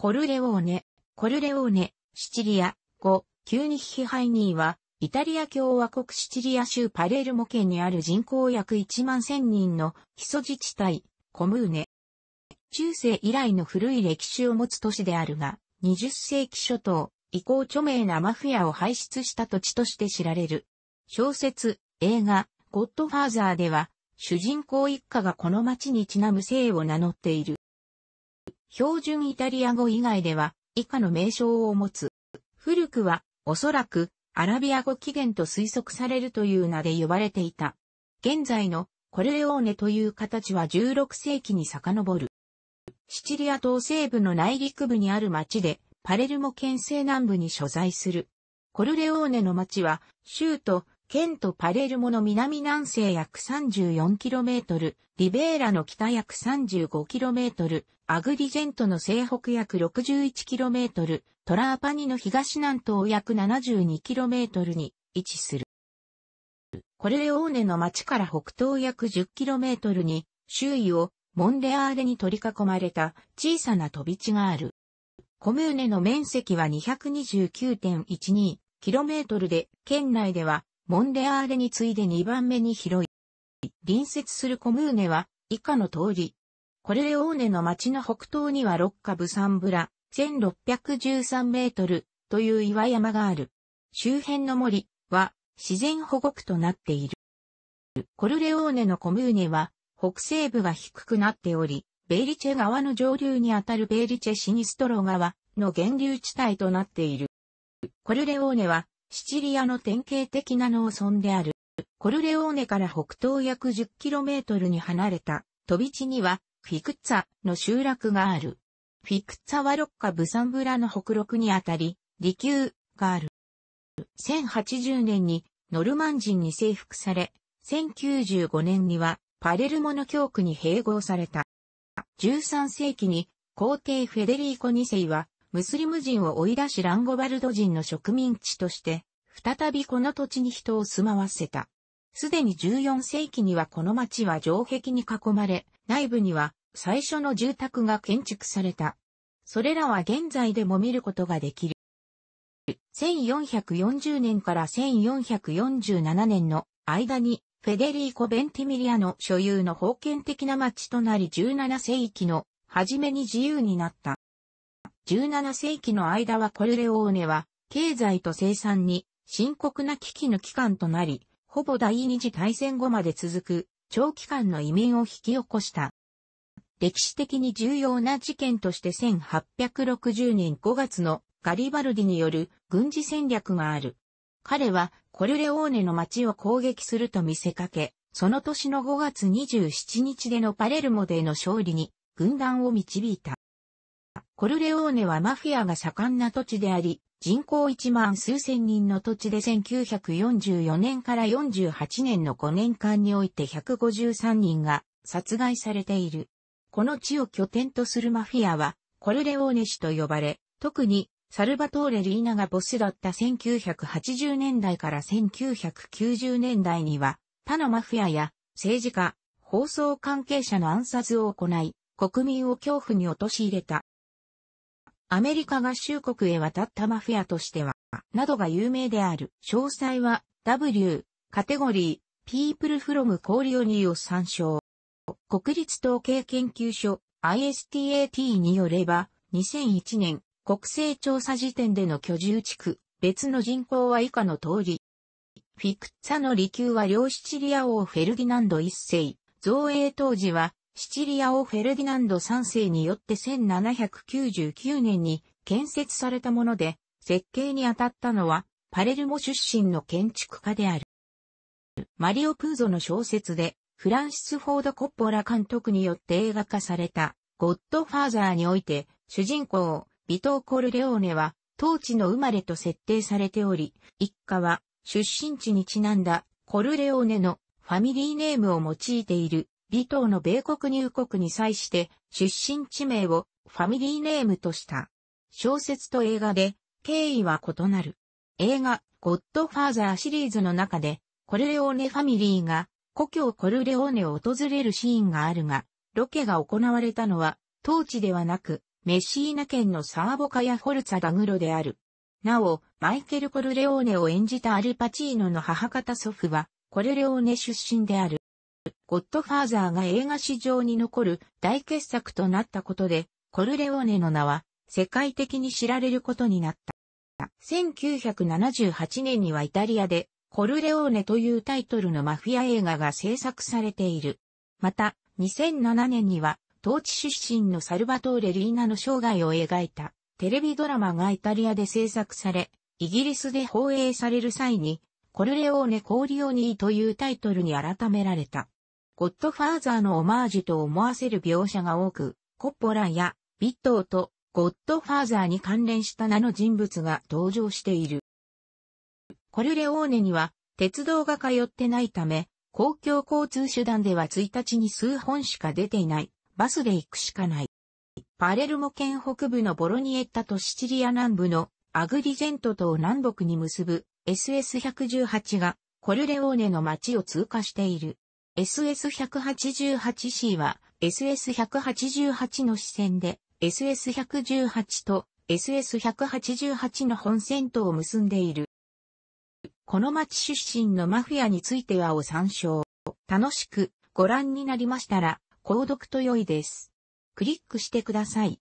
コルレオーネ、コルレオーネ、シチリア、語、キューニヒハイニーは、イタリア共和国シチリア州パレルモ県にある人口約1万1000人の基礎自治体、コムーネ。中世以来の古い歴史を持つ都市であるが、20世紀初頭、移行著名なマフィアを輩出した土地として知られる。小説、映画、ゴッドファーザーでは、主人公一家がこの町にちなむ姓を名乗っている。標準イタリア語以外では以下の名称を持つ。古くはおそらくアラビア語起源と推測されるという名で呼ばれていた。現在のコレレオーネという形は16世紀に遡る。シチリア島西部の内陸部にある町で、パレルモ県西南部に所在する。コルレオーネの町は、州都県とパレルモの南南西約 34km、リベーラの北約 35km、アグリジェントの西北約 61km、トラーパニの東南東約 72km に位置する。コレレオーネの町から北東約 10km に、周囲をモンレアーレに取り囲まれた小さな飛び地がある。コムーネの面積は 229.12km で、県内ではモンレアーレに次いで2番目に広い。隣接するコムーネは以下の通り。コレレオーネの町の北東にはロッカブサンブラ、1613メートルという岩山がある。周辺の森は自然保護区となっている。コルレオーネのコムーネは北西部が低くなっており、ベイリチェ川の上流にあたるベイリチェシニストロ川の源流地帯となっている。コルレオーネはシチリアの典型的な農村である。コルレオーネから北東約 10km に離れた飛び地にはフィクッツァの集落がある。フィクッツァはロッカブサンブラの北陸にあたり、利休がある。1080年にノルマン人に征服され、1095年にはパレルモの教区に併合された。13世紀に皇帝フェデリーコ2世はムスリム人を追い出しランゴバルド人の植民地として再びこの土地に人を住まわせた。すでに14世紀にはこの町は城壁に囲まれ、内部には最初の住宅が建築された。それらは現在でも見ることができる。1440年から1447年の間にフェデリーコ・ベンティミリアの所有の封建的な町となり17世紀の初めに自由になった。17世紀の間はコルレオーネは経済と生産に深刻な危機の期間となり、ほぼ第二次大戦後まで続く長期間の移民を引き起こした。歴史的に重要な事件として1860年5月のガリバルディによる軍事戦略がある。彼はコルレオーネの町を攻撃すると見せかけ、その年の5月27日でのパレルモでの勝利に軍団を導いた。コルレオーネはマフィアが盛んな土地であり、人口1万数千人の土地で1944年から48年の5年間において153人が殺害されている。この地を拠点とするマフィアは、コルレオーネ氏と呼ばれ、特にサルバトーレ・リーナがボスだった1980年代から1990年代には、他のマフィアや政治家、放送関係者の暗殺を行い、国民を恐怖に陥れた。アメリカ合衆国へ渡ったマフィアとしては、などが有名である。詳細は W カテゴリー People from c o l o n を参照。国立統計研究所 ISTAT によれば、2001年国勢調査時点での居住地区、別の人口は以下の通り。フィクツァの離宮は両シチリア王フェルディナンド一世、造営当時はシチリアをフェルディナンド3世によって1799年に建設されたもので、設計に当たったのは、パレルモ出身の建築家である。マリオ・プーゾの小説で、フランシス・フォード・コッポラ監督によって映画化された、ゴッドファーザーにおいて、主人公、ビトー・コルレオーネは、当地の生まれと設定されており、一家は、出身地にちなんだ、コルレオーネのファミリーネームを用いている李島の米国入国に際して出身地名をファミリーネームとした。小説と映画で経緯は異なる。映画、ゴッドファーザーシリーズの中で、コルレオーネファミリーが故郷コルレオーネを訪れるシーンがあるが、ロケが行われたのは、当地ではなく、メシーナ県のサーボカやホルツァダグロである。なお、マイケル・コルレオーネを演じたアルパチーノの母方祖父は、コルレオーネ出身である。ゴッドファーザーが映画史上に残る大傑作となったことで、コルレオーネの名は世界的に知られることになった。1978年にはイタリアでコルレオーネというタイトルのマフィア映画が制作されている。また、2007年には、当地出身のサルバトーレ・リーナの生涯を描いたテレビドラマがイタリアで制作され、イギリスで放映される際に、コルレオーネ・コーリオニーというタイトルに改められた。ゴッドファーザーのオマージュと思わせる描写が多く、コッポラやビットーとゴッドファーザーに関連した名の人物が登場している。コルレオーネには鉄道が通ってないため、公共交通手段では1日に数本しか出ていない、バスで行くしかない。パレルモ県北部のボロニエッタとシチリア南部のアグリジェントと南北に結ぶ SS118 がコルレオーネの町を通過している。SS188C は SS188 の支線で SS118 と SS188 の本線とを結んでいる。この町出身のマフィアについてはを参照。楽しくご覧になりましたら、購読と良いです。クリックしてください。